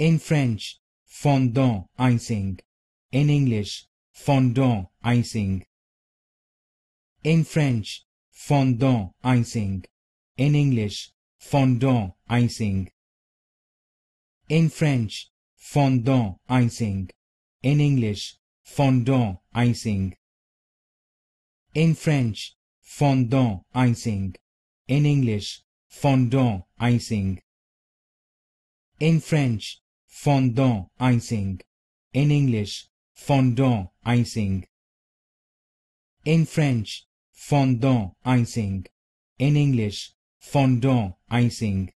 In French, fondant icing. In English, fondant icing. In French, fondant icing. In English, fondant icing. In French, fondant icing. In English, fondant icing. In French, fondant icing. In English, fondant icing. In French, fondant icing. In English, fondant icing. In French, fondant icing. In English, fondant icing.